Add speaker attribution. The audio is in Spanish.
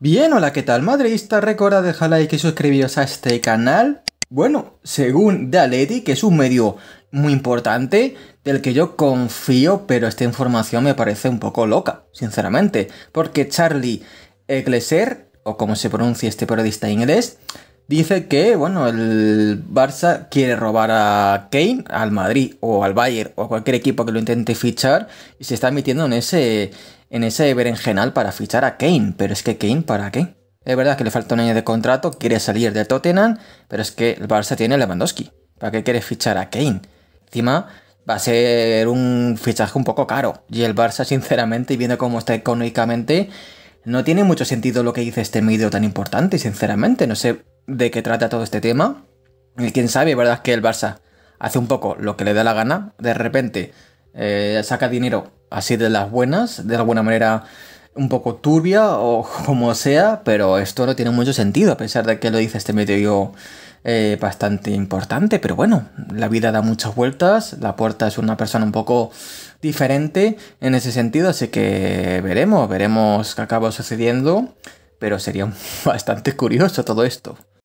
Speaker 1: Bien, hola, ¿qué tal madridista? Recuerda dejar like y suscribiros a este canal. Bueno, según Daleti, que es un medio muy importante, del que yo confío, pero esta información me parece un poco loca, sinceramente, porque Charlie Egleser, o como se pronuncia este periodista inglés, dice que, bueno, el Barça quiere robar a Kane, al Madrid, o al Bayern, o cualquier equipo que lo intente fichar, y se está metiendo en ese en ese berenjenal para fichar a Kane, pero es que Kane, ¿para qué? Es verdad que le falta un año de contrato, quiere salir de Tottenham, pero es que el Barça tiene Lewandowski. ¿Para qué quiere fichar a Kane? Encima va a ser un fichaje un poco caro. Y el Barça, sinceramente, viendo cómo está económicamente, no tiene mucho sentido lo que dice este medio tan importante, sinceramente. No sé de qué trata todo este tema. Y quién sabe, ¿verdad? Que el Barça hace un poco lo que le da la gana. De repente eh, saca dinero así de las buenas, de alguna manera un poco turbia o como sea, pero esto no tiene mucho sentido, a pesar de que lo dice este medio eh, bastante importante, pero bueno, la vida da muchas vueltas, la puerta es una persona un poco diferente en ese sentido, así que veremos, veremos qué acaba sucediendo, pero sería bastante curioso todo esto.